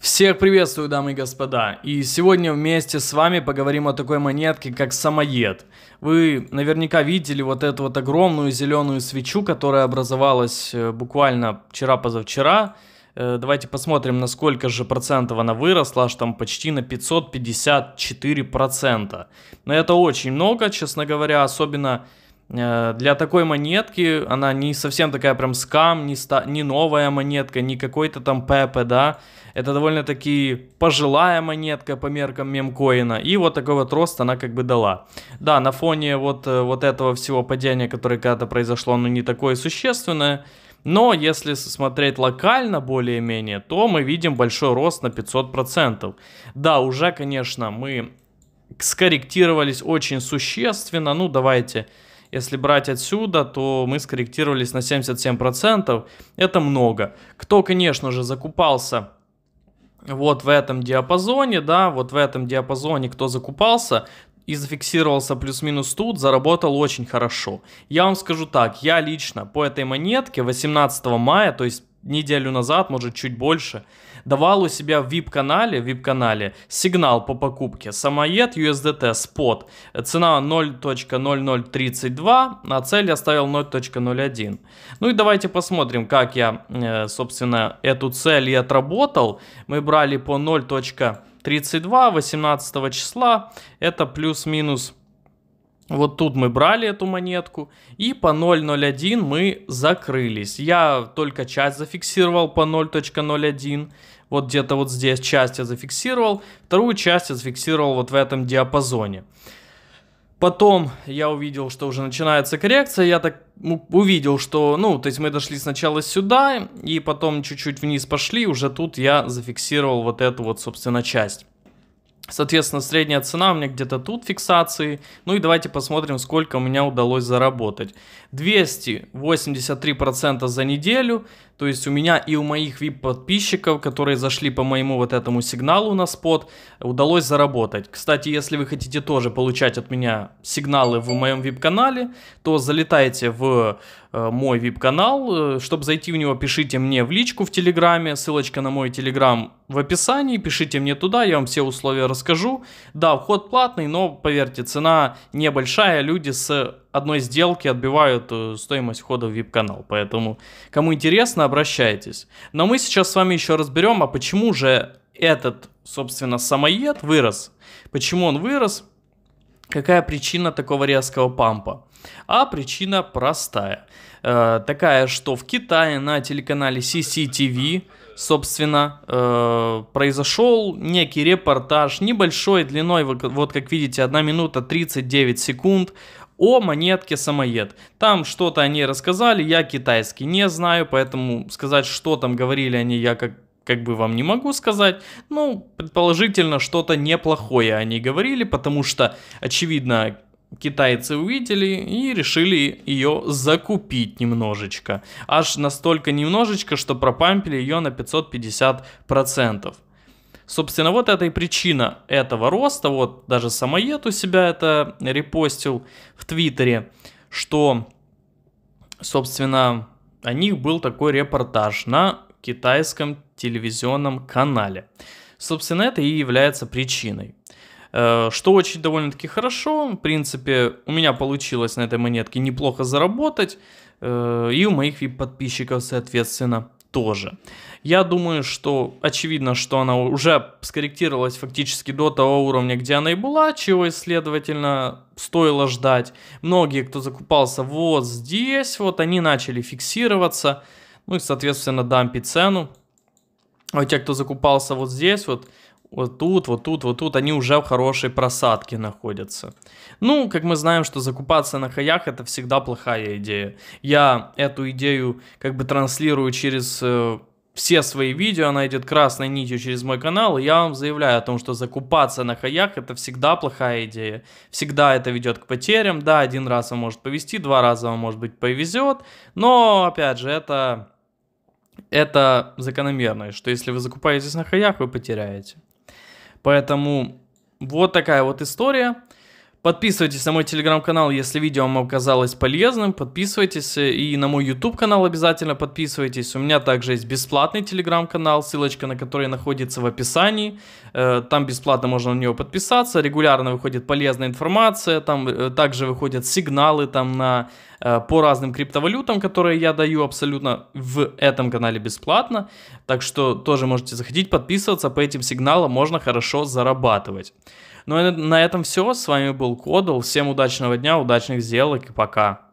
Всех приветствую, дамы и господа, и сегодня вместе с вами поговорим о такой монетке, как самоед. Вы наверняка видели вот эту вот огромную зеленую свечу, которая образовалась э, буквально вчера-позавчера. Э, давайте посмотрим, насколько же процентов она выросла, аж там почти на 554 процента. Но это очень много, честно говоря, особенно Э, для такой монетки она не совсем такая прям скам, не, ста, не новая монетка, не какой-то там Пепе, да. Это довольно-таки пожилая монетка по меркам мемкоина. И вот такой вот рост она как бы дала. Да, на фоне вот, э, вот этого всего падения, которое когда-то произошло, оно не такое существенное. Но если смотреть локально более-менее, то мы видим большой рост на 500%. Да, уже, конечно, мы скорректировались очень существенно. Ну, давайте... Если брать отсюда, то мы скорректировались на 77%. Это много. Кто, конечно же, закупался вот в этом диапазоне, да, вот в этом диапазоне, кто закупался, и зафиксировался плюс-минус тут, заработал очень хорошо. Я вам скажу так, я лично по этой монетке 18 мая, то есть неделю назад, может чуть больше, давал у себя в VIP-канале, VIP-канале сигнал по покупке самоед USDT спот, цена 0.0032, а цель я ставил 0.01. Ну и давайте посмотрим, как я, э, собственно, эту цель и отработал. Мы брали по 0.32 18 числа, это плюс-минус вот тут мы брали эту монетку, и по 0.01 мы закрылись. Я только часть зафиксировал по 0.01, вот где-то вот здесь часть я зафиксировал, вторую часть я зафиксировал вот в этом диапазоне. Потом я увидел, что уже начинается коррекция, я так увидел, что, ну, то есть мы дошли сначала сюда, и потом чуть-чуть вниз пошли, уже тут я зафиксировал вот эту вот, собственно, часть. Соответственно, средняя цена у меня где-то тут фиксации. Ну и давайте посмотрим, сколько у меня удалось заработать. 283% за неделю. То есть у меня и у моих VIP-подписчиков, которые зашли по моему вот этому сигналу на спот, удалось заработать. Кстати, если вы хотите тоже получать от меня сигналы в моем VIP-канале, то залетайте в Э, мой вип канал э, Чтобы зайти в него, пишите мне в личку в Телеграме. Ссылочка на мой Телеграм в описании. Пишите мне туда, я вам все условия расскажу. Да, вход платный, но поверьте, цена небольшая. Люди с одной сделки отбивают э, стоимость входа в вип канал Поэтому, кому интересно, обращайтесь. Но мы сейчас с вами еще разберем, а почему же этот, собственно, самоед вырос. Почему он вырос? Какая причина такого резкого пампа? А причина простая. Э, такая, что в Китае на телеканале CCTV, собственно, э, произошел некий репортаж небольшой длиной, вот как видите, 1 минута 39 секунд о монетке самоед. Там что-то они рассказали, я китайский не знаю, поэтому сказать, что там говорили они, я как как бы вам не могу сказать. Ну, предположительно, что-то неплохое они говорили, потому что, очевидно, китайцы увидели и решили ее закупить немножечко. Аж настолько немножечко, что пропампили ее на 550%. Собственно, вот это и причина этого роста. Вот даже самоед у себя это репостил в Твиттере, что, собственно, о них был такой репортаж на китайском телевизионном канале. Собственно, это и является причиной. Э, что очень довольно-таки хорошо. В принципе, у меня получилось на этой монетке неплохо заработать. Э, и у моих подписчиков, соответственно, тоже. Я думаю, что очевидно, что она уже скорректировалась фактически до того уровня, где она и была, чего и, следовательно, стоило ждать. Многие, кто закупался вот здесь, вот они начали фиксироваться, ну и, соответственно, дампить цену. А те, кто закупался вот здесь, вот вот тут, вот тут, вот тут, они уже в хорошей просадке находятся. Ну, как мы знаем, что закупаться на хаях это всегда плохая идея. Я эту идею как бы транслирую через э, все свои видео, она идет красной нитью через мой канал, и я вам заявляю о том, что закупаться на хаях это всегда плохая идея. Всегда это ведет к потерям, да, один раз вам может повезти, два раза вам может быть повезет, но, опять же, это... Это закономерно, что если вы закупаетесь на хаях, вы потеряете. Поэтому вот такая вот история. Подписывайтесь на мой телеграм-канал, если видео вам оказалось полезным. Подписывайтесь э, и на мой YouTube канал обязательно подписывайтесь. У меня также есть бесплатный телеграм-канал, ссылочка на который находится в описании. Э, там бесплатно можно на него подписаться. Регулярно выходит полезная информация. Там э, также выходят сигналы там на, по разным криптовалютам, которые я даю абсолютно в этом канале бесплатно. Так что тоже можете заходить, подписываться. По этим сигналам можно хорошо зарабатывать. Ну, а на этом все. С вами был Кодл. Всем удачного дня, удачных сделок и пока.